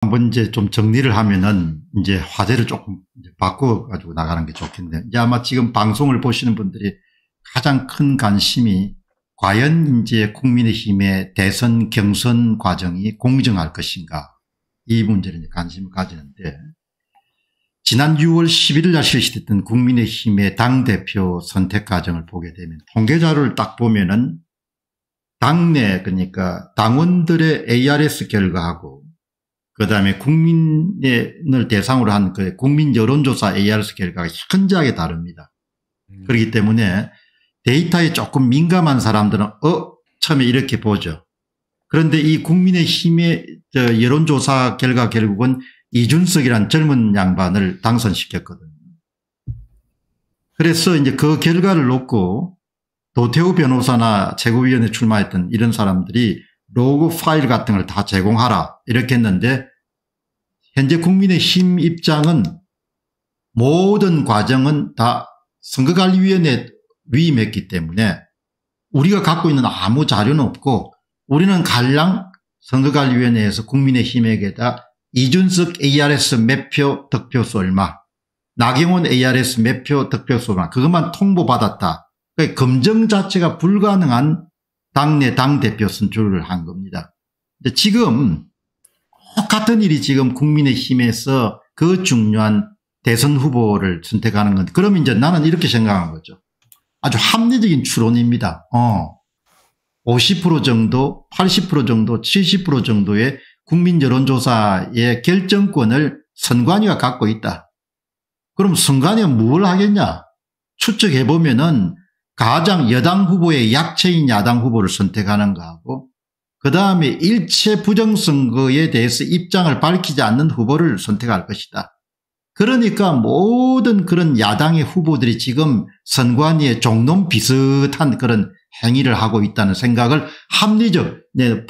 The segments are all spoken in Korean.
한번 이제 좀 정리를 하면은 이제 화제를 조금 바꿔 가지고 나가는 게 좋겠네요. 이제 아마 지금 방송을 보시는 분들이 가장 큰 관심이 과연 이제 국민의힘의 대선 경선 과정이 공정할 것인가 이 문제를 관심을 가지는데 지난 6월 11일 날 실시됐던 국민의힘의 당대표 선택 과정을 보게 되면 통계자료를 딱 보면은 당내 그러니까 당원들의 ARS 결과하고 그다음에 국민을 대상으로 한 그 국민 여론조사 AR s 결과가 현저하게 다릅니다. 음. 그렇기 때문에 데이터에 조금 민감한 사람들은 어 처음에 이렇게 보죠. 그런데 이 국민의 힘의 여론조사 결과 결국은 이준석이란 젊은 양반을 당선시켰거든요. 그래서 이제 그 결과를 놓고 도태우 변호사나 최고위원회 출마했던 이런 사람들이 로그 파일 같은 걸 다 제공하라 이렇게 했는데 현재 국민의힘 입장은 모든 과정은 다 선거관리위원회 위임했기 때문에 우리가 갖고 있는 아무 자료는 없고 우리는 갈랑 선거관리위원회에서 국민의힘에게다 이준석 ARS 매표 득표수 얼마 나경원 ARS 매표 득표수 얼마 그것만 통보받았다. 그러니까 검증 자체가 불가능한 당내 당대표 선출을 한 겁니다. 지금 똑같은 일이 지금 국민의힘에서 그 중요한 대선 후보를 선택하는 건데 그럼 이제 나는 이렇게 생각한 거죠. 아주 합리적인 추론입니다. 어. 50% 정도, 80% 정도, 70% 정도의 국민 여론조사의 결정권을 선관위가 갖고 있다. 그럼 선관위가 뭘 하겠냐? 추측해보면은 가장 여당 후보의 약체인 야당 후보를 선택하는 거하고 그 다음에 일체 부정선거에 대해서 입장을 밝히지 않는 후보를 선택할 것이다. 그러니까 모든 그런 야당의 후보들이 지금 선관위의 종놈 비슷한 그런 행위를 하고 있다는 생각을 합리적,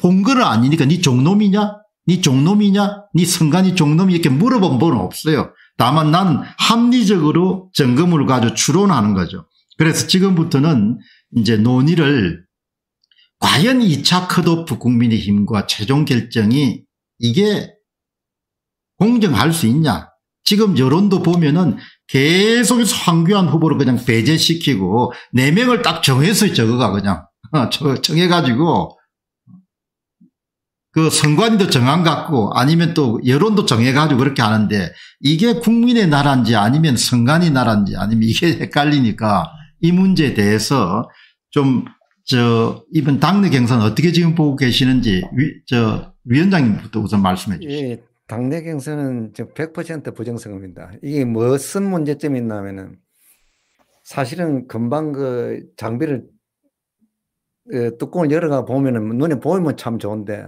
본거 네, 아니니까 네 종놈이냐? 네 종놈이냐? 네 선관위 종놈이 이렇게 물어본 분은 없어요. 다만 나는 합리적으로 점검을 가지고 추론하는 거죠. 그래서 지금부터는 이제 논의를 과연 2차 컷오프 국민의힘과 최종 결정이 이게 공정할 수 있냐. 지금 여론도 보면은 계속해서 황교안 후보를 그냥 배제시키고 4명을 딱 정해서 저거가 그냥 어, 정해가지고 그 선관위도 정한 것 같고 아니면 또 여론도 정해가지고 그렇게 하는데 이게 국민의 나라인지 아니면 선관위 나라인지 아니면 이게 헷갈리니까 이 문제에 대해서 좀저 이번 당내 경선 어떻게 지금 보고 계시는지 위, 저 위원장님부터 우선 말씀해 주시죠. 예, 당내 경선은 100%부정선입니다 이게 무슨 문제점이 있냐면은 사실은 금방 그 장비를 어, 뚜껑을 열어가 보면은 눈에 보이면 참 좋은데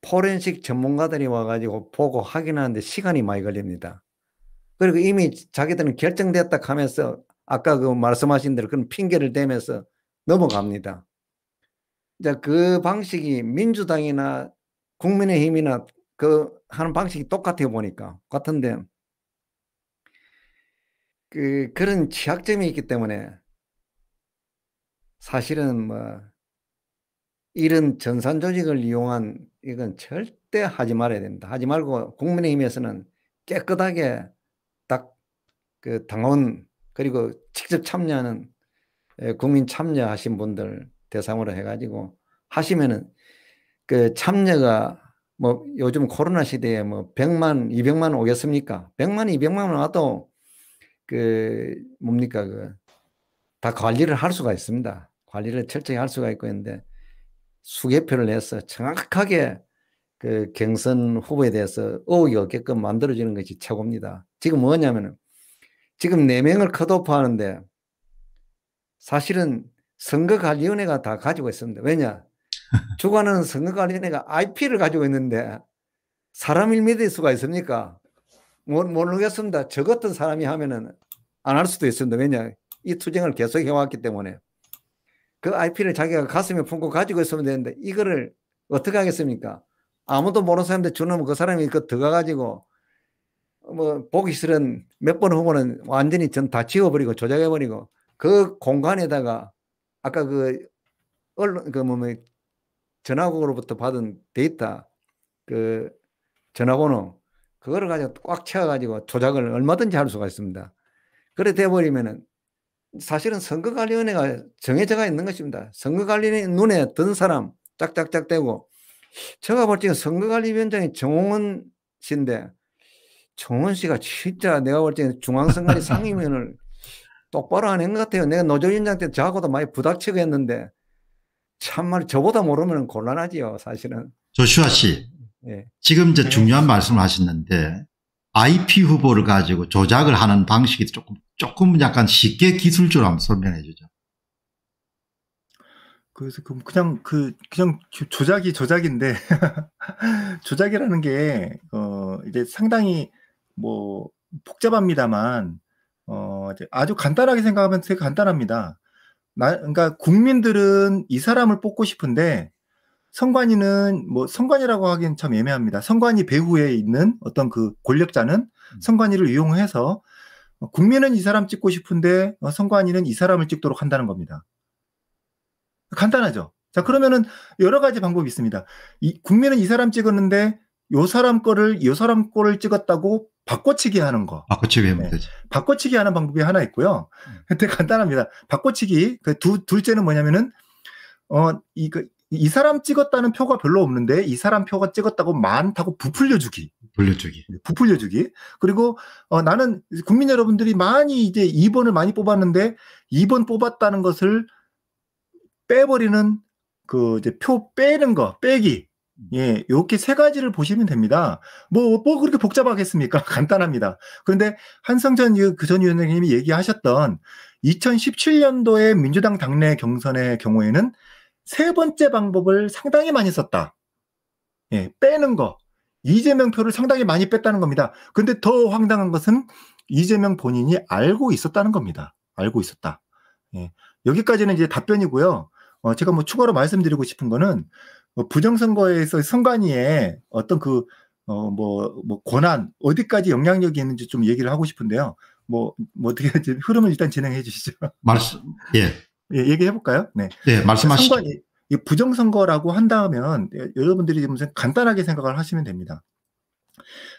포렌식 전문가들이 와가지고 보고 확인하는데 시간이 많이 걸립니다. 그리고 이미 자기들은 결정됐다 하면서 아까 그 말씀하신 대로 그런 핑계를 대면서 넘어갑니다. 이제 그 방식이 민주당이나 국민의힘이나 그 하는 방식이 똑같아 보니까 같은데 그 그런 취약점이 있기 때문에 사실은 뭐 이런 전산 조직을 이용한 이건 절대 하지 말아야 됩다 하지 말고 국민의힘에서는 깨끗하게 딱 그 당원 그리고 직접 참여하는 국민 참여하신 분들 대상으로 해가지고 하시면은 그 참여가 뭐 요즘 코로나 시대에 뭐 100만, 200만 오겠습니까? 100만, 200만 와도 그 뭡니까 그 다 관리를 할 수가 있습니다. 관리를 철저히 할 수가 있고 있는데 수개표를 내서 정확하게 그 경선 후보에 대해서 의혹이 없게끔 만들어지는 것이 최고입니다. 지금 뭐냐면은 지금 4명을 컷오프 하는데 사실은 선거관리위원회가 다 가지고 있습니다. 왜냐? 주관하는 선거관리위원회가 IP를 가지고 있는데 사람을 믿을 수가 있습니까? 모르겠습니다. 저 같은 사람이 하면은 안 할 수도 있습니다. 왜냐? 이 투쟁을 계속 해왔기 때문에. 그 IP를 자기가 가슴에 품고 가지고 있으면 되는데 이거를 어떻게 하겠습니까? 아무도 모르는 사람한테 주는 그 사람이 그 들어가가지고 뭐 보기 싫은 몇 번 후보는 완전히 전 다 지워버리고 조작해버리고 그 공간에다가 아까 그 언론 그뭐 전화국으로부터 받은 데이터 그 전화번호 그거를 가지고 꽉 채워가지고 조작을 얼마든지 할 수가 있습니다. 그래 돼버리면은 사실은 선거관리위원회가 정해져가 있는 것입니다. 선거관리위원회 눈에 든 사람 짝짝짝 대고 제가 볼 때는 선거관리위원장이 정홍원 씨인데 정홍원 씨가 진짜 내가 볼 때는 중앙선관위 상임위원을 똑바로 안한것 같아요. 내가 노조위원장 때 저하고도 많이 부닥치고 했는데 참말 저보다 모르면 곤란하지요, 사실은. 조슈아 씨, 네. 지금 이제 네. 중요한 말씀을 하셨는데 IP 후보를 가지고 조작을 하는 방식이 조금 조금 약간 쉽게 기술적으로 한번 설명해 주죠. 그래서 그, 그냥 그 그냥 조작이 조작인데 조작이라는 게어 이제 상당히 뭐 복잡합니다만 어, 아주 간단하게 생각하면 되게 간단합니다. 나, 그러니까 국민들은 이 사람을 뽑고 싶은데 선관위는 뭐 선관위라고 하기엔 참 애매합니다. 선관위 배후에 있는 어떤 그 권력자는 음. 선관위를 이용해서 국민은 이 사람 찍고 싶은데 선관위는 이 사람을 찍도록 한다는 겁니다. 간단하죠. 자 그러면은 여러 가지 방법이 있습니다. 이, 국민은 이 사람 찍었는데 요 사람 거를 요 사람 거를 찍었다고 바꿔치기 하는 거. 바꿔치기 하면 네. 되지. 네. 바꿔치기 하는 방법이 하나 있고요. 음. 근데 간단합니다. 바꿔치기 그 두, 둘째는 뭐냐면은 어이 그, 이 사람 찍었다는 표가 별로 없는데 이 사람 표가 찍었다고 많다고 부풀려 주기. 부풀려 주기. 네, 부풀려 주기. 그리고 어, 나는 국민 여러분들이 많이 이제 2번을 많이 뽑았는데 2번 뽑았다는 것을 빼버리는 그 이제 표 빼는 거 빼기. 예, 이렇게 세 가지를 보시면 됩니다. 뭐, 뭐 그렇게 복잡하겠습니까? 간단합니다. 그런데 한성전 그전 위원장님이 얘기하셨던 2017년도에 민주당 당내 경선의 경우에는 세 번째 방법을 상당히 많이 썼다. 예, 빼는 거. 이재명 표를 상당히 많이 뺐다는 겁니다. 근데 더 황당한 것은 이재명 본인이 알고 있었다는 겁니다. 알고 있었다. 예, 여기까지는 이제 답변이고요. 어, 제가 뭐 추가로 말씀드리고 싶은 거는 어, 부정선거에서 선관위에 어떤 그, 어, 뭐, 뭐, 권한, 어디까지 영향력이 있는지 좀 얘기를 하고 싶은데요. 뭐, 뭐 어떻게 하지? 흐름을 일단 진행해 주시죠. 말씀, 예. 예, 얘기해 볼까요? 네. 예, 말씀하시죠. 선관위, 부정선거라고 한다면 여러분들이 무 간단하게 생각을 하시면 됩니다.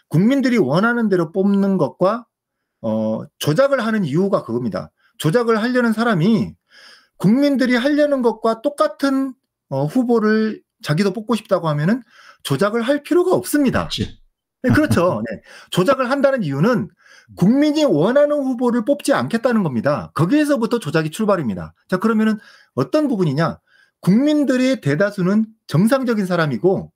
국민들이 원하는 대로 뽑는 것과 어, 조작을 하는 이유가 그겁니다. 조작을 하려는 사람이 국민들이 하려는 것과 똑같은 어, 후보를 자기도 뽑고 싶다고 하면은 조작을 할 필요가 없습니다. 그렇 네, 그렇죠. 네. 조작을 한다는 이유는 국민이 원하는 후보를 뽑지 않겠다는 겁니다. 거기에서부터 조작이 출발입니다. 자, 그러면은 어떤 부분이냐? 국민들의 대다수는 정상적인 사람이고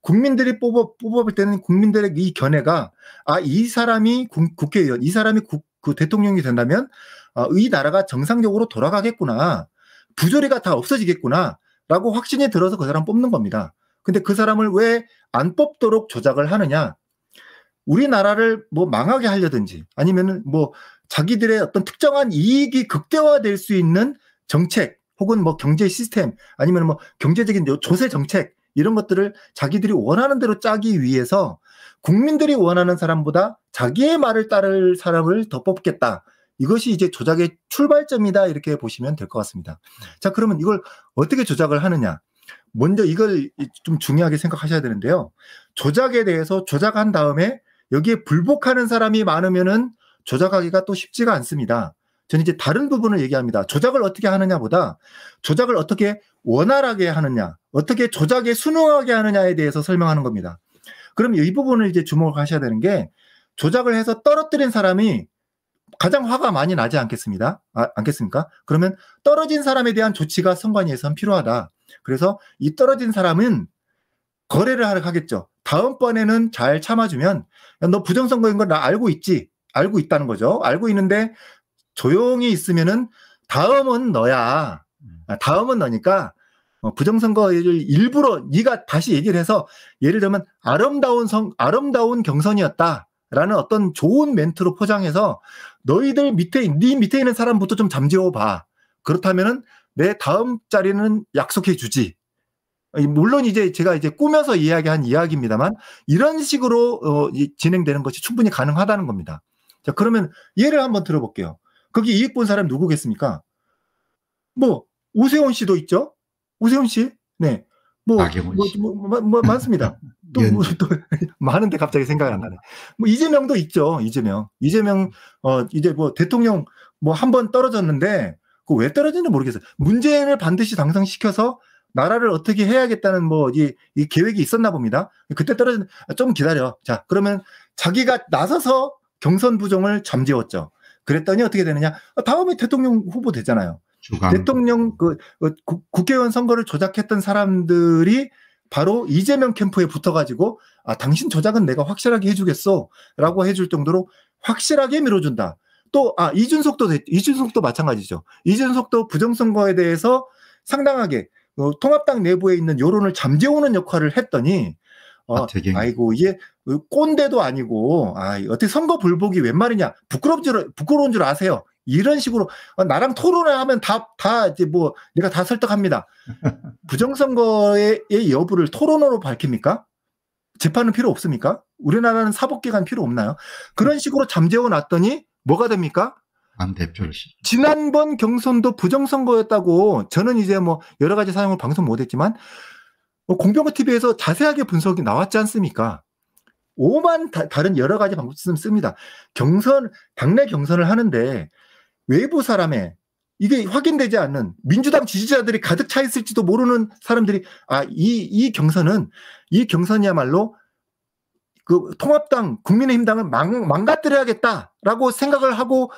국민들이 뽑아, 뽑아볼 때는 국민들의 이 견해가 아, 이 사람이 국, 회의원이 사람이 국, 그 대통령이 된다면 아, 이 나라가 정상적으로 돌아가겠구나. 부조리가 다 없어지겠구나. 라고 확신이 들어서 그 사람 뽑는 겁니다. 근데 그 사람을 왜 안 뽑도록 조작을 하느냐? 우리나라를 뭐 망하게 하려든지 아니면은 뭐 자기들의 어떤 특정한 이익이 극대화될 수 있는 정책 혹은 뭐 경제 시스템 아니면 뭐 경제적인 조세 정책 이런 것들을 자기들이 원하는 대로 짜기 위해서 국민들이 원하는 사람보다 자기의 말을 따를 사람을 더 뽑겠다. 이것이 이제 조작의 출발점이다 이렇게 보시면 될 것 같습니다. 자, 그러면 이걸 어떻게 조작을 하느냐? 먼저 이걸 좀 중요하게 생각하셔야 되는데요. 조작에 대해서 조작한 다음에 여기에 불복하는 사람이 많으면은 조작하기가 또 쉽지가 않습니다. 저는 이제 다른 부분을 얘기합니다. 조작을 어떻게 하느냐보다 조작을 어떻게 원활하게 하느냐, 어떻게 조작에 순응하게 하느냐에 대해서 설명하는 겁니다. 그럼 이 부분을 이제 주목하셔야 되는 게 조작을 해서 떨어뜨린 사람이 가장 화가 많이 나지 않겠습니다. 아, 않겠습니까? 그러면 떨어진 사람에 대한 조치가 선관위에선 필요하다. 그래서 이 떨어진 사람은 거래를 하겠죠. 다음번에는 잘 참아주면 야, 너 부정선거인 걸 나 알고 있지. 알고 있다는 거죠. 알고 있는데 조용히 있으면은 다음은 너야. 음. 아, 다음은 너니까 어, 부정선거를 일부러 네가 다시 얘기를 해서 예를 들면 아름다운 성 아름다운 경선이었다. 라는 어떤 좋은 멘트로 포장해서 너희들 밑에, 네 밑에 있는 사람부터 좀 잠재워 봐. 그렇다면은 내 다음 자리는 약속해 주지. 물론 이제 제가 이제 꾸며서 이야기한 이야기입니다만 이런 식으로 어, 진행되는 것이 충분히 가능하다는 겁니다. 자, 그러면 예를 한번 들어볼게요. 거기 이익 본 사람 누구겠습니까? 뭐, 오세훈 씨도 있죠? 오세훈 씨? 네. 뭐, 뭐, 뭐, 뭐, 많습니다. 또, 예. 뭐 또 많은데 갑자기 생각이 안 나네. 뭐 이재명도 있죠. 이재명. 이재명 어 이제 뭐 대통령 뭐 한 번 떨어졌는데 그 왜 떨어지는지 모르겠어요. 문재인을 반드시 당선시켜서 나라를 어떻게 해야겠다는 뭐 이 이 계획이 있었나 봅니다. 그때 떨어진 좀 기다려. 자 그러면 자기가 나서서 경선 부정을 잠재웠죠. 그랬더니 어떻게 되느냐? 어, 다음에 대통령 후보 되잖아요. 주간. 대통령 그, 그 국회의원 선거를 조작했던 사람들이 바로 이재명 캠프에 붙어가지고 아 당신 저작은 내가 확실하게 해주겠어라고 해줄 정도로 확실하게 밀어준다. 또 아 이준석도 이준석도 마찬가지죠. 이준석도 부정선거에 대해서 상당하게 어, 통합당 내부에 있는 여론을 잠재우는 역할을 했더니 어, 아, 아이고 이게 꼰대도 아니고 아 어떻게 선거 불복이 웬 말이냐 부끄럽지 부끄러운 줄 아세요 이런 식으로 어, 나랑 토론을 하면 다 다 이제 뭐 내가 다 설득합니다. 부정선거의 여부를 토론으로 밝힙니까? 재판은 필요 없습니까? 우리나라는 사법기관 필요 없나요? 그런 식으로 잠재워 놨더니 뭐가 됩니까? 안 대표시. 지난번 경선도 부정선거였다고 저는 이제 뭐 여러 가지 사용을 방송 못했지만 어, 공병호 TV에서 자세하게 분석이 나왔지 않습니까? 오만 다, 른 여러 가지 방법 씁니다. 경선 당내 경선을 하는데 외부 사람의 이게 확인되지 않는 민주당 지지자들이 가득 차 있을지도 모르는 사람들이 아 이 이 경선은 이 경선이야말로 그 통합당 국민의힘당을 망, 망가뜨려야겠다라고 생각을 하고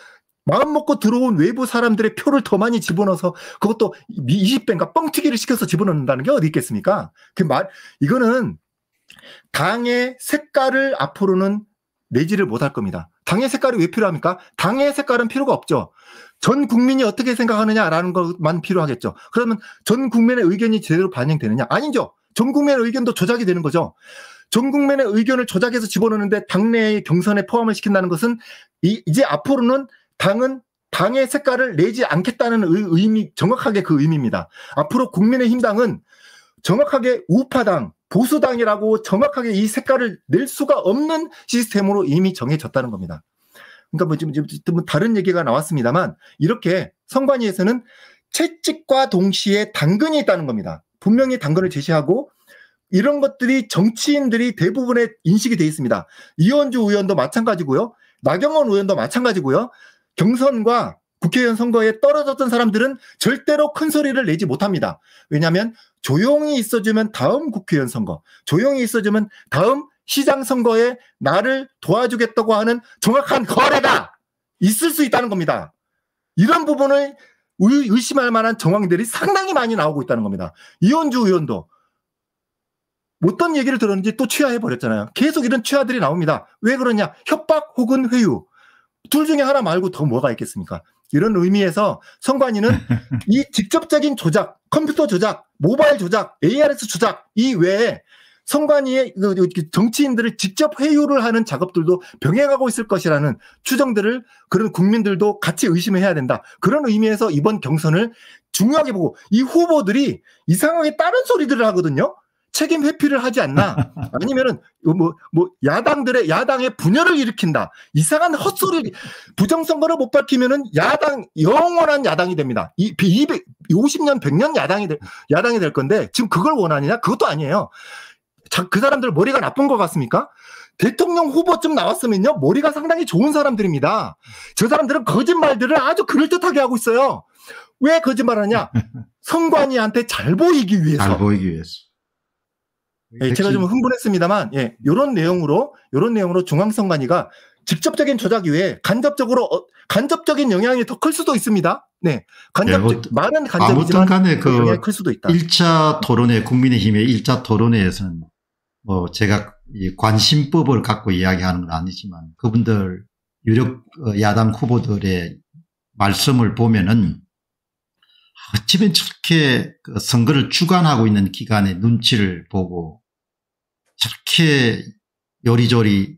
마음 먹고 들어온 외부 사람들의 표를 더 많이 집어넣어서 그것도 20배인가 뻥튀기를 시켜서 집어넣는다는 게 어디 있겠습니까? 그 말 이거는 당의 색깔을 앞으로는 내지를 못할 겁니다. 당의 색깔이 왜 필요합니까? 당의 색깔은 필요가 없죠. 전 국민이 어떻게 생각하느냐라는 것만 필요하겠죠. 그러면 전 국민의 의견이 제대로 반영되느냐? 아니죠. 전 국민의 의견도 조작이 되는 거죠. 전 국민의 의견을 조작해서 집어넣는데 당내의 경선에 포함을 시킨다는 것은 이, 이제 앞으로는 당은 당의 색깔을 내지 않겠다는 의, 의미, 정확하게 그 의미입니다. 앞으로 국민의힘 당은 정확하게 우파당, 보수당이라고 정확하게 이 색깔을 낼 수가 없는 시스템으로 이미 정해졌다는 겁니다. 그러니까 뭐 지금, 지금 다른 얘기가 나왔습니다만 이렇게 선관위에서는 채찍과 동시에 당근이 있다는 겁니다. 분명히 당근을 제시하고 이런 것들이 정치인들이 대부분의 인식이 돼 있습니다. 이원주 의원도 마찬가지고요. 나경원 의원도 마찬가지고요. 경선과 국회의원 선거에 떨어졌던 사람들은 절대로 큰 소리를 내지 못합니다. 왜냐하면 조용히 있어주면 다음 국회의원 선거, 조용히 있어주면 다음 시장 선거에 나를 도와주겠다고 하는 정확한 거래가 있을 수 있다는 겁니다. 이런 부분을 의심할 만한 정황들이 상당히 많이 나오고 있다는 겁니다. 이현주 의원도 어떤 얘기를 들었는지 또 취하해버렸잖아요. 계속 이런 취하들이 나옵니다. 왜 그러냐? 협박 혹은 회유. 둘 중에 하나 말고 더 뭐가 있겠습니까? 이런 의미에서 선관위는이 직접적인 조작, 컴퓨터 조작, 모바일 조작, ARS 조작 이 외에 선관이의 그 정치인들을 직접 회유를 하는 작업들도 병행하고 있을 것이라는 추정들을 그런 국민들도 같이 의심해야 된다. 그런 의미에서 이번 경선을 중요하게 보고 이 후보들이 이상하게 다른 소리들을 하거든요. 책임 회피를 하지 않나 아니면은 뭐뭐 뭐 야당들의 야당의 분열을 일으킨다 이상한 헛소리 부정선거를 못 밝히면은 야당 영원한 야당이 됩니다 이2 50년 100년 야당이 될 야당이 될 건데 지금 그걸 원하느냐 그것도 아니에요 자, 그 사람들 머리가 나쁜 것 같습니까? 대통령 후보쯤 나왔으면요 머리가 상당히 좋은 사람들입니다 저 사람들은 거짓말들을 아주 그럴듯하게 하고 있어요 왜 거짓말하냐 선관위한테잘 보이기 위해서 잘 보이기 위해서 예, 제가 좀 흥분했습니다만, 예, 요런 내용으로, 요런 내용으로 중앙선 관위가 직접적인 조작 이 위에 간접적으로, 어, 간접적인 영향이 더 클 수도 있습니다. 네. 간접 예, 뭐, 많은 간접이지 그 영향이 클 수도 있다. 1차 토론회, 국민의힘의 1차 토론회에서는 뭐 제가 관심법을 갖고 이야기하는 건 아니지만 그분들 유력 어, 야당 후보들의 말씀을 보면은 어찌면 저렇게 그 선거를 주관하고 있는 기관의 눈치를 보고 저렇게 요리조리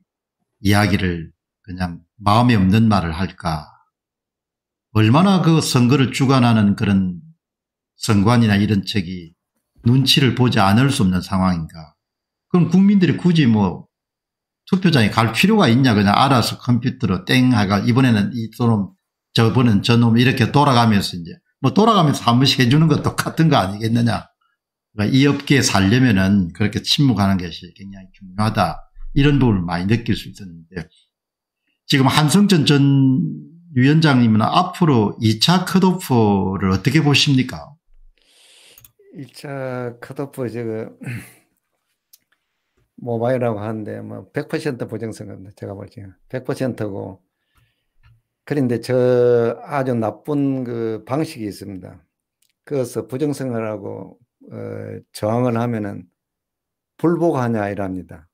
이야기를 그냥 마음에 없는 말을 할까. 얼마나 그 선거를 주관하는 그런 선관이나 이런 책이 눈치를 보지 않을 수 없는 상황인가. 그럼 국민들이 굳이 뭐 투표장에 갈 필요가 있냐. 그냥 알아서 컴퓨터로 땡 하가 이번에는 이놈 저번엔 저놈 이렇게 돌아가면서 이제 뭐 돌아가면서 한 번씩 해주는 것 똑같은 거 아니겠느냐. 그러니까 이 업계에 살려면은 그렇게 침묵하는 것이 굉장히 중요하다. 이런 부분을 많이 느낄 수 있었는데 지금 한성전 전 위원장님은 앞으로 2차 컷오프를 어떻게 보십니까? 1차 컷오프 지금 모바일이라고 하는데 뭐100% 보장성입니다. 제가 볼때 100%고 그런데 저 아주 나쁜 그 방식이 있습니다. 그래서 부정선을 하고 어, 저항을 하면은 불복하냐 이랍니다.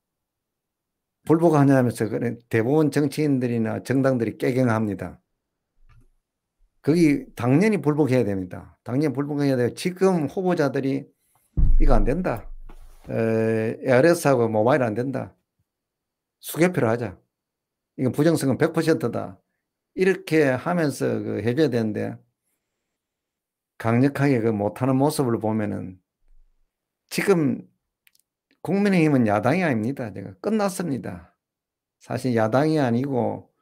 불복하냐 하면서 그 대부분 정치인들이나 정당들이 깨갱합니다. 거기 당연히 불복해야 됩니다. 당연히 불복해야 돼요. 지금 후보자들이 이거 안 된다. 에, ARS하고 모바일 안 된다. 수개표를 하자. 이건 부정성은 100%다. 이렇게 하면서 그 해줘야 되는데 강력하게 그 못하는 모습을 보면은 지금 국민의힘은 야당이 아닙니다. 제가 끝났습니다. 사실 야당이 아니고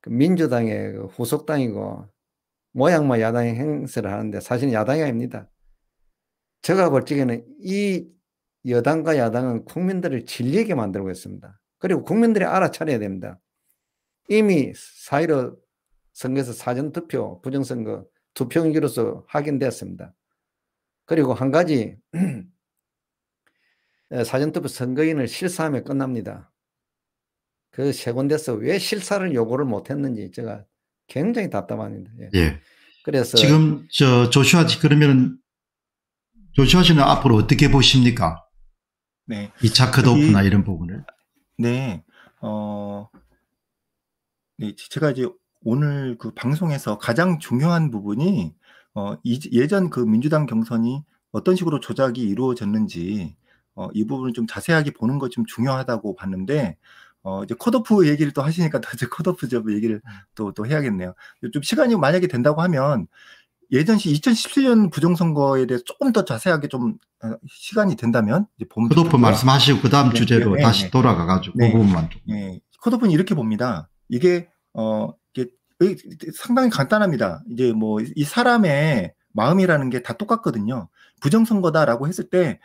그 민주당의 그 후속당이고 모양만 야당의 행세를 하는데 사실 야당이 아닙니다. 제가 볼 적에는 이 여당과 야당은 국민들을 질리게 만들고 있습니다. 그리고 국민들이 알아차려야 됩니다. 이미 사이로 선거에서 사전투표, 부정선거 투표용지로서 확인되었습니다. 그리고 한 가지 사전투표 선거인을 실사하면 끝납니다. 그 세 군데서 왜 실사를 요구를 못했는지 제가 굉장히 답답합니다. 예. 예. 그래서 지금 저 조슈아 씨그러면 조슈아 씨는 앞으로 어떻게 보십니까? 네. 2차 컷오프나 이런 부분을. 네. 어, 네, 제가 이제 오늘 그 방송에서 가장 중요한 부분이 어, 예전 그 민주당 경선이 어떤 식으로 조작이 이루어졌는지 어, 이 부분을 좀 자세하게 보는 것 좀 중요하다고 봤는데 어, 이제 컷오프 얘기를 또 하시니까 또 이제 컷오프 저 얘기를 음. 또, 또 해야겠네요. 좀 시간이 만약에 된다고 하면 예전시 2017년 부정선거에 대해서 조금 더 자세하게 좀 어, 시간이 된다면 이제 봄 컷오프 말씀하시고 그 다음 네, 주제로 네, 다시 네, 돌아가가지고 네, 그 부분만 좀. 네. 컷오프는 이렇게 봅니다. 이게 어, 상당히 간단합니다. 이제 뭐 이 사람의 마음이라는 게 다 똑같거든요. 부정선거다라고 했을 때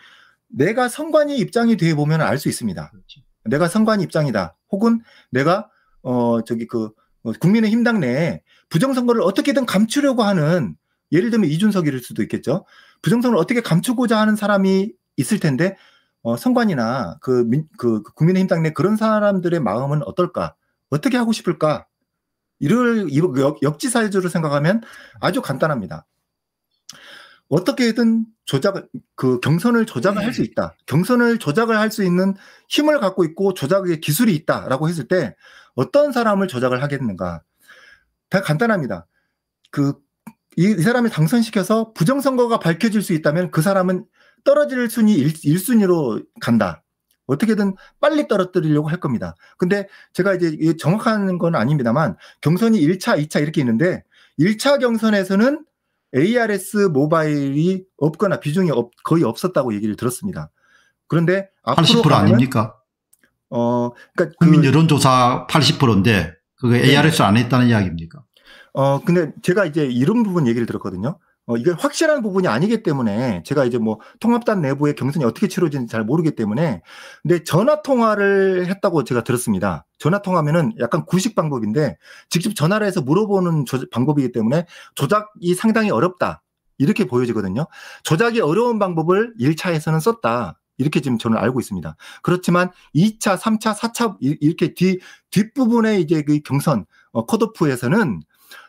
내가 선관위 입장이 돼 보면 알 수 있습니다. 그렇지. 내가 선관위 입장이다. 혹은 내가 어 저기 그 어, 국민의힘 당내에 부정선거를 어떻게든 감추려고 하는 예를 들면 이준석일 수도 있겠죠. 부정선거를 어떻게 감추고자 하는 사람이 있을 텐데 어, 선관이나 그, 민, 그, 그 국민의힘 당내 그런 사람들의 마음은 어떨까? 어떻게 하고 싶을까? 이를 역, 지사지로 생각하면 아주 간단합니다. 어떻게든 조작, 그 경선을 조작을 할 수 있다. 경선을 조작을 할 수 있는 힘을 갖고 있고 조작의 기술이 있다라고 했을 때 어떤 사람을 조작을 하겠는가. 다 간단합니다. 그, 이, 이사람이 당선시켜서 부정선거가 밝혀질 수 있다면 그 사람은 떨어질 순위 1, 순위로 간다. 어떻게든 빨리 떨어뜨리려고 할 겁니다. 근데 제가 이제 정확한 건 아닙니다만 경선이 1차, 2차 이렇게 있는데 1차 경선에서는 ARS 모바일이 없거나 비중이 없, 거의 없었다고 얘기를 들었습니다. 그런데 앞으로 80% 아닙니까? 어, 그러니까 국민 그, 여론조사 80%인데 그게 ARS 네. 안 했다는 이야기입니까? 어, 근데 제가 이제 이런 부분 얘기를 들었거든요. 어, 이게 확실한 부분이 아니기 때문에 제가 이제 뭐 통합단 내부의 경선이 어떻게 치러지는지 잘 모르기 때문에 근데 전화 통화를 했다고 제가 들었습니다. 전화 통화면은 약간 구식 방법인데 직접 전화를 해서 물어보는 조, 방법이기 때문에 조작이 상당히 어렵다. 이렇게 보여지거든요. 조작이 어려운 방법을 1차에서는 썼다. 이렇게 지금 저는 알고 있습니다. 그렇지만 2차, 3차, 4차 이렇게 뒤 뒷부분에 이제 그 경선 어, 컷오프에서는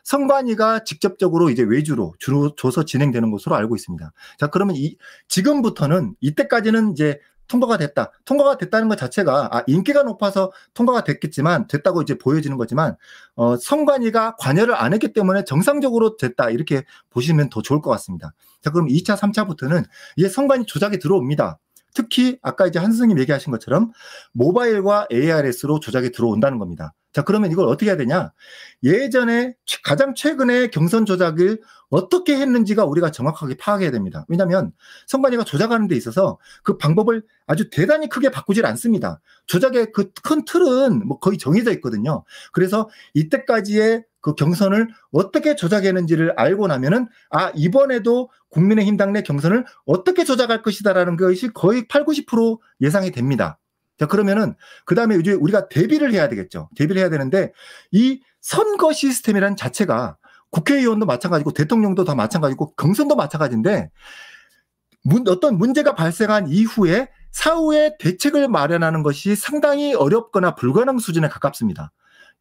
선관위가 직접적으로 이제 외주로 주로 줘서 진행되는 것으로 알고 있습니다. 자, 그러면 이, 지금부터는 이때까지는 이제 통과가 됐다. 통과가 됐다는 것 자체가 아, 인기가 높아서 통과가 됐겠지만 됐다고 이제 보여지는 거지만 어, 선관위가 관여를 안 했기 때문에 정상적으로 됐다 이렇게 보시면 더 좋을 것 같습니다. 자 그럼 2차, 3차부터는 이제 선관위 조작이 들어옵니다. 특히 아까 이제 한선생님 얘기하신 것처럼 모바일과 ARS로 조작이 들어온다는 겁니다. 자, 그러면 이걸 어떻게 해야 되냐? 예전에 가장 최근에 경선 조작을 어떻게 했는지가 우리가 정확하게 파악해야 됩니다. 왜냐하면 선관위가 조작하는 데 있어서 그 방법을 아주 대단히 크게 바꾸질 않습니다. 조작의 그 큰 틀은 뭐 거의 정해져 있거든요. 그래서 이때까지의 그 경선을 어떻게 조작했는지를 알고 나면은 아 이번에도 국민의힘 당내 경선을 어떻게 조작할 것이다라는 것이 거의 8, 90% 예상이 됩니다. 자, 그러면은, 그 다음에 이제 우리가 대비를 해야 되겠죠. 대비를 해야 되는데, 이 선거 시스템이란 자체가 국회의원도 마찬가지고, 대통령도 다 마찬가지고, 경선도 마찬가지인데, 문, 어떤 문제가 발생한 이후에 사후에 대책을 마련하는 것이 상당히 어렵거나 불가능 수준에 가깝습니다.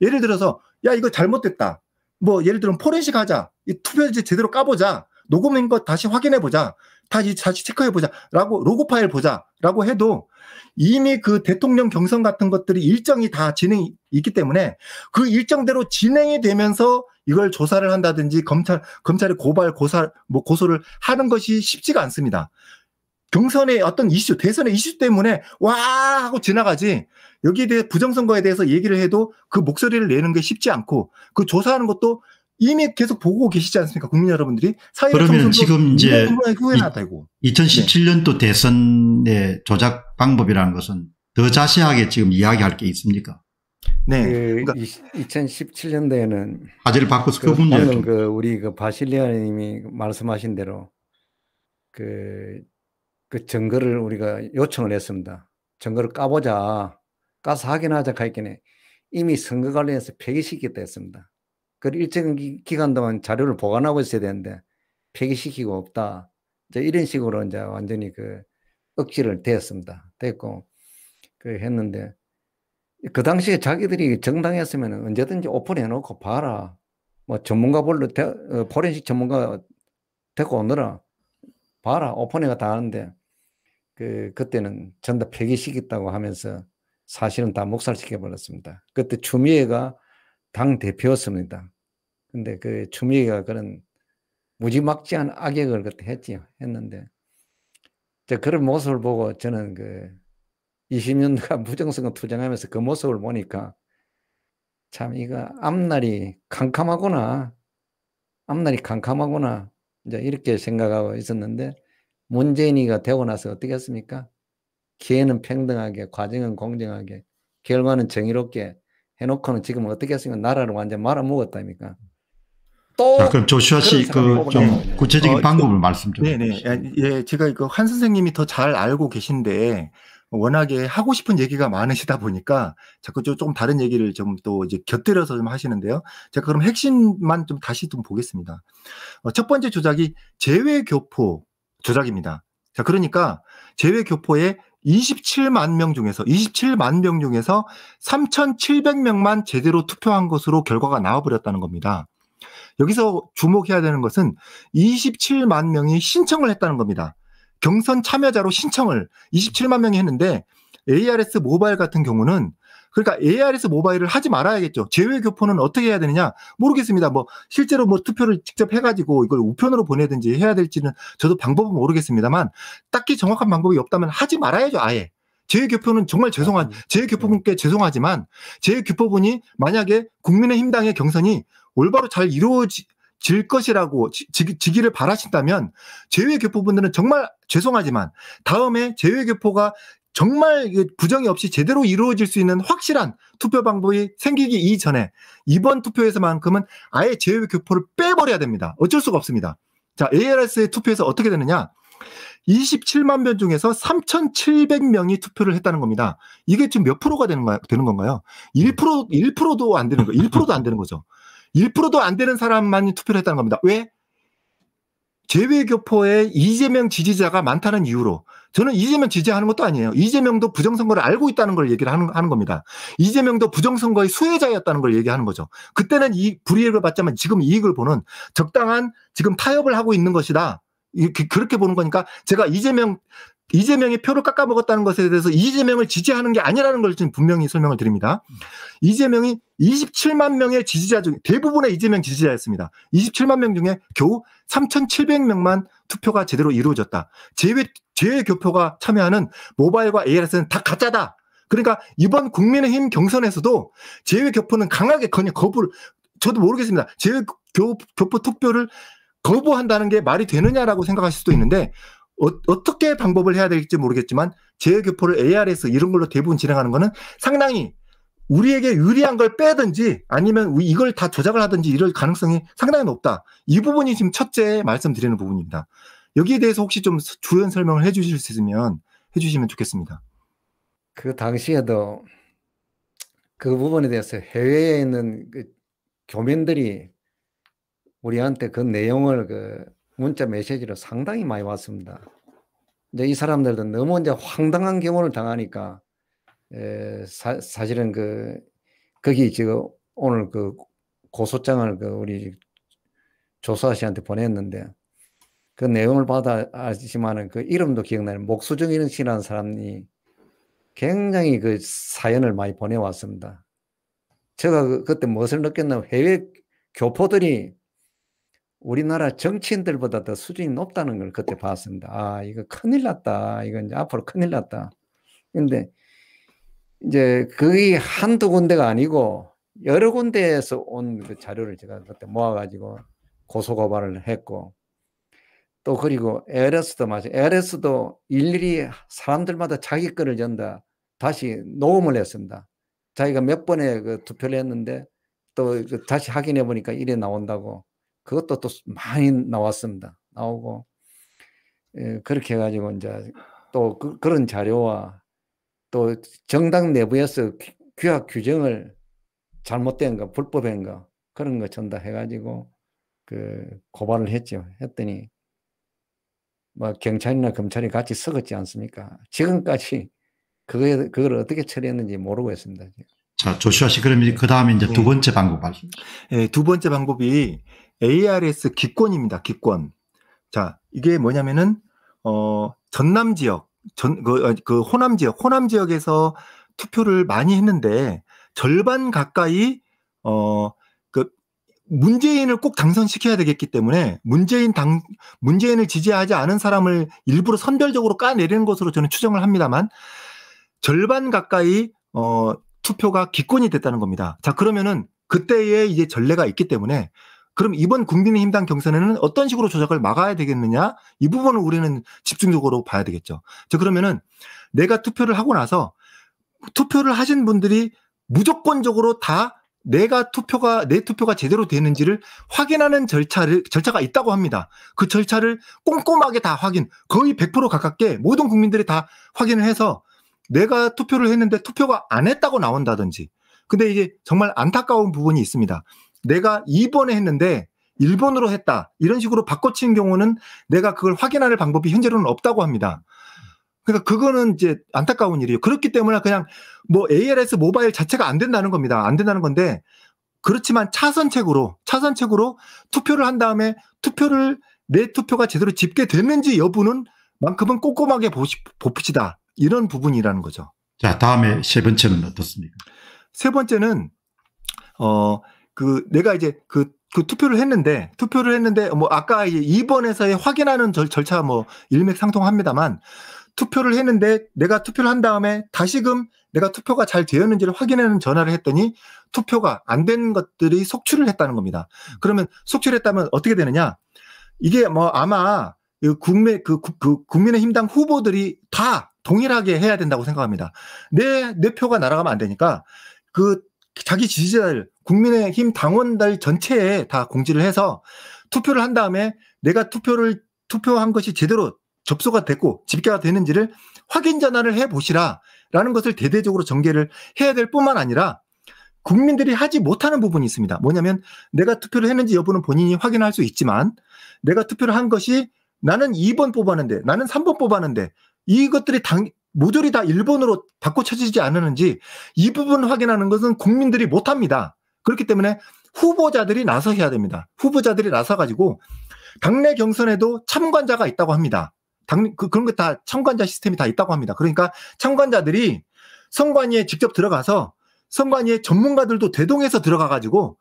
예를 들어서, 야, 이거 잘못됐다. 뭐, 예를 들면 포렌식 하자. 이 투표지 제대로 까보자. 녹음인 것 다시 확인해보자. 다시 다시 체크해 보자라고 로고 파일 보자라고 해도 이미 그 대통령 경선 같은 것들이 일정이 다 진행이 있기 때문에 그 일정대로 진행이 되면서 이걸 조사를 한다든지 검찰 검찰에 고발 고사 뭐 고소를 하는 것이 쉽지가 않습니다. 경선의 어떤 이슈, 대선의 이슈 때문에 와 하고 지나가지 여기에 대해 부정선거에 대해서 얘기를 해도 그 목소리를 내는 게 쉽지 않고 그 조사하는 것도 이미 계속 보고 계시지 않습니까, 국민 여러분들이? 그러면 지금 이제 이, 2017년도 네. 대선의 조작 방법이라는 것은 더 자세하게 지금 이야기할 게 있습니까? 네. 그 그러니까 2017년도에는 화제를 바꿔서 그, 문제 그 우리 그 바실리아님이 말씀하신 대로 그, 그 증거를 우리가 요청을 했습니다. 증거를 까보자, 까서 확인하자 하기에 이미 선거 관련해서 폐기시키겠다 했습니다. 그 일정 기간 동안 자료를 보관하고 있어야 되는데 폐기시키고 없다. 이제 이런 식으로 이제 완전히 그 억지를 대었습니다. 됐고 그 했는데 그 당시에 자기들이 정당했으면 언제든지 오픈해놓고 봐라. 뭐 전문가 볼로 대, 어, 포렌식 전문가 데리고 오느라 봐라 오픈해가 다 하는데 그 그때는 전부 폐기시켰다고 하면서 사실은 다 목살시켜 버렸습니다. 그때 추미애가 당 대표였습니다. 근데 그 추미애가 그런 무지막지한 악역을 그때 했지요. 했는데 그런 모습을 보고 저는 그 20년간 부정선거 투쟁하면서 그 모습을 보니까 참 이거 앞날이 캄캄하구나. 앞날이 캄캄하구나. 이제 이렇게 생각하고 있었는데 문재인이가 되고 나서 어떻게 했습니까? 기회는 평등하게, 과정은 공정하게, 결과는 정의롭게 해놓고는 지금 어떻게 했으면 나라를 완전 말아먹었다니까. 또 자, 그럼 조슈아 씨 그좀 그 구체적인 어, 방법을 말씀 좀. 네네. 네. 예, 제가 그 한 선생님이 더 잘 알고 계신데 워낙에 하고 싶은 얘기가 많으시다 보니까 자꾸 좀 다른 얘기를 좀 또 이제 곁들여서 좀 하시는데요. 제가 그럼 핵심만 좀 다시 좀 보겠습니다. 어, 첫 번째 조작이 제외 교포 조작입니다. 자, 그러니까 제외 교포의 27만 명 중에서 27만 명 중에서 3,700명만 제대로 투표한 것으로 결과가 나와버렸다는 겁니다. 여기서 주목해야 되는 것은 27만 명이 신청을 했다는 겁니다. 경선 참여자로 신청을 27만 명이 했는데 ARS 모바일 같은 경우는 그러니까 AR에서 모바일을 하지 말아야겠죠. 제외 교포는 어떻게 해야 되느냐? 모르겠습니다. 뭐 실제로 뭐 투표를 직접 해가지고 이걸 우편으로 보내든지 해야 될지는 저도 방법은 모르겠습니다만 딱히 정확한 방법이 없다면 하지 말아야죠. 아예. 제외 교포는 정말 죄송한 제외 교포분께 죄송하지만 제외 교포분이 만약에 국민의힘당의 경선이 올바로 잘 이루어지 질 것이라고 지, 기를 바라신다면 제외교포분들은 정말 죄송하지만 다음에 제외교포가 정말 부정이 없이 제대로 이루어질 수 있는 확실한 투표 방법이 생기기 이전에 이번 투표에서만큼은 아예 제외 교포를 빼버려야 됩니다. 어쩔 수가 없습니다. 자, a r s 의 투표에서 어떻게 되느냐? 27만 명 중에서 3,700명이 투표를 했다는 겁니다. 이게 지금 몇 프로가 되는, 건가요? 1%, 1%도 안 되는 거, 1%도 안 되는 거죠. 1%도 안 되는 사람만 투표를 했다는 겁니다. 왜? 재외교포에 이재명 지지자가 많다는 이유로 저는 이재명 지지하는 것도 아니에요. 이재명도 부정선거를 알고 있다는 걸 얘기를 하는, 하는 겁니다. 이재명도 부정선거의 수혜자였다는 걸 얘기하는 거죠. 그때는 이 불이익을 받자면 지금 이익을 보는 적당한 지금 타협을 하고 있는 것이다. 이렇게 그, 그렇게 보는 거니까 제가 이재명 이재명이 표를 깎아먹었다는 것에 대해서 이재명을 지지하는 게 아니라는 걸 지금 분명히 설명을 드립니다. 이재명이 27만 명의 지지자 중 대부분의 이재명 지지자였습니다. 27만 명 중에 겨우 3,700명만 투표가 제대로 이루어졌다. 제외 제외 교표가 참여하는 모바일과 ARS는 다 가짜다. 그러니까 이번 국민의힘 경선에서도 제외 교표는 강하게 거부를 저도 모르겠습니다. 제외 교, 교 투표를 거부한다는 게 말이 되느냐라고 생각할 수도 있는데 어, 떻게 방법을 해야 될지 모르겠지만 재외교포를 ARS 이런 걸로 대부분 진행하는 거는 상당히 우리에게 유리한 걸 빼든지 아니면 이걸 다 조작을 하든지 이럴 가능성이 상당히 높다. 이 부분이 지금 첫째 말씀드리는 부분입니다. 여기에 대해서 혹시 좀 주연 설명을 해 주실 수 있으면 해 주시면 좋겠습니다. 그 당시에도 그 부분에 대해서 해외에 있는 그 교민들이 우리한테 그 내용을 그 문자 메시지로 상당히 많이 왔습니다. 근데 이 사람들도 너무 이제 황당한 경험을 당하니까 에, 사, 사실은 그 거기 지금 오늘 그 고소장을 그 우리 조수 씨한테 보냈는데 그 내용을 받아 아시지만은 그 이름도 기억나는 목수정이는 씨라는 사람이 굉장히 그 사연을 많이 보내왔습니다. 제가 그, 그때 무엇을 느꼈나 해외 교포들이 우리나라 정치인들보다 더 수준이 높다는 걸 그때 봤습니다. 아, 이거 큰일 났다. 이건 이제 앞으로 큰일 났다. 근데 이제 거의 한두 군데가 아니고 여러 군데에서 온그 자료를 제가 그때 모아가지고 고소고발을 했고 또 그리고 LS도 마찬 LS도 일일이 사람들마다 자기 거를 전다 다시 녹음을 했습니다. 자기가 몇 번에 그 투표를 했는데 또 그 다시 확인해 보니까 이래 나온다고 그것도 또 많이 나왔습니다. 나오고 예, 그렇게 해가지고 이제 또 그, 런 자료와 또 정당 내부에서 규약 규정을 잘못된가 불법인가 그런 거 전달해가지고 그 고발을 했죠. 했더니 뭐 경찰이나 검찰이 같이 썩었지 않습니까? 지금까지 그거 그걸 어떻게 처리했는지 모르고 있습니다. 지금. 자 조슈아 씨 그러면 그 다음에 이제 두 네. 번째 방법 알죠? 예, 두 번째 방법이 ARS 기권입니다. 기권. 자, 이게 뭐냐면은 어, 전남 지역, 전, 그, 어, 그 호남 지역, 호남 지역에서 투표를 많이 했는데 절반 가까이 어, 그 문재인을 꼭 당선시켜야 되겠기 때문에 문재인 당 문재인을 지지하지 않은 사람을 일부러 선별적으로 까내리는 것으로 저는 추정을 합니다만 절반 가까이 어, 투표가 기권이 됐다는 겁니다. 자 그러면은 그때의 이제 전례가 있기 때문에 그럼 이번 국민의힘당 경선에는 어떤 식으로 조작을 막아야 되겠느냐? 이 부분을 우리는 집중적으로 봐야 되겠죠. 저 그러면은 내가 투표를 하고 나서 투표를 하신 분들이 무조건적으로 다 내가 투표가 내 투표가 제대로 되는지를 확인하는 절차를 절차가 있다고 합니다. 그 절차를 꼼꼼하게 다 확인, 거의 100% 가깝게 모든 국민들이 다 확인을 해서 내가 투표를 했는데 투표가 안 했다고 나온다든지. 근데 이게 정말 안타까운 부분이 있습니다. 내가 2번에 했는데 1번으로 했다. 이런 식으로 바꿔치는 경우는 내가 그걸 확인할 방법이 현재로는 없다고 합니다. 그러니까 그거는 이제 안타까운 일이에요. 그렇기 때문에 그냥 뭐 ALS 모바일 자체가 안 된다는 겁니다. 안 된다는 건데 그렇지만 차선책으로 차선책으로 투표를 한 다음에 투표를 내 투표가 제대로 집계됐는지 여부는 만큼은 꼼꼼하게 보시, 봅시다. 이런 부분이라는 거죠. 자, 다음에 세 번째는 어떻습니까? 세 번째는 어그 내가 이제 그, 그 투표를 했는데 투표를 했는데 뭐 아까 이제 2번에서의 확인하는 절, 절차 뭐 일맥상통합니다만 투표를 했는데 내가 투표를 한 다음에 다시금 내가 투표가 잘 되었는지를 확인하는 전화를 했더니 투표가 안 된 것들이 속출을 했다는 겁니다. 그러면 속출했다면 어떻게 되느냐? 이게 뭐 아마 국민 그, 그 국민의힘당 후보들이 다 동일하게 해야 된다고 생각합니다. 내 내 표가 날아가면 안 되니까 그 자기 지지자들, 국민의힘 당원들 전체에 다 공지를 해서 투표를 한 다음에 내가 투표를 투표한 것이 제대로 접수가 됐고 집계가 되는지를 확인 전화를 해 보시라라는 것을 대대적으로 전개를 해야 될 뿐만 아니라 국민들이 하지 못하는 부분이 있습니다. 뭐냐면 내가 투표를 했는지 여부는 본인이 확인할 수 있지만 내가 투표를 한 것이 나는 2번 뽑았는데 나는 3번 뽑았는데 이것들이 당, 모조리 다 일본으로 바꿔쳐지지 않았는지 이 부분 확인하는 것은 국민들이 못합니다. 그렇기 때문에 후보자들이 나서해야 됩니다. 후보자들이 나서가지고 당내 경선에도 참관자가 있다고 합니다. 당, 그, 그런 거 다 참관자 시스템이 다 있다고 합니다. 그러니까 참관자들이 선관위에 직접 들어가서 선관위의 전문가들도 대동해서 들어가가지고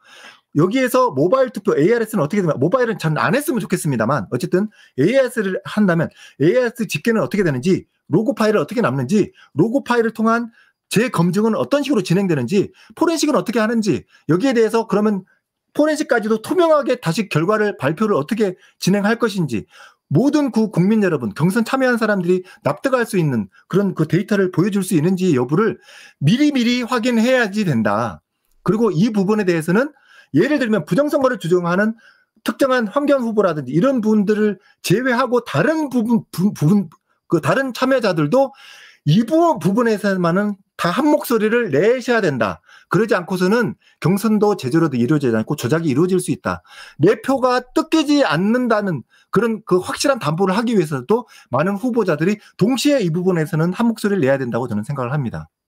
여기에서 모바일 투표 ARS는 어떻게 되나? 모바일은 전 안 했으면 좋겠습니다만 어쨌든 ARS를 한다면 ARS 집계는 어떻게 되는지 로고 파일을 어떻게 남는지 로고 파일을 통한 재검증은 어떤 식으로 진행되는지 포렌식은 어떻게 하는지 여기에 대해서 그러면 포렌식까지도 투명하게 다시 결과를 발표를 어떻게 진행할 것인지 모든 그 국민 여러분, 경선 참여한 사람들이 납득할 수 있는 그런 그 데이터를 보여줄 수 있는지 여부를 미리미리 확인해야지 된다. 그리고 이 부분에 대해서는 예를 들면 부정선거를 주장하는 특정한 황교안 후보라든지 이런 분들을 제외하고 다른 부분, 부, 부분, 그 다른 참여자들도 이 부분에서만은 다 한 목소리를 내셔야 된다. 그러지 않고서는 경선도 제대로도 이루어지지 않고 조작이 이루어질 수 있다. 내 표가 뜯기지 않는다는 그런 그 확실한 담보를 하기 위해서도 많은 후보자들이 동시에 이 부분에서는 한 목소리를 내야 된다고 저는 생각을 합니다.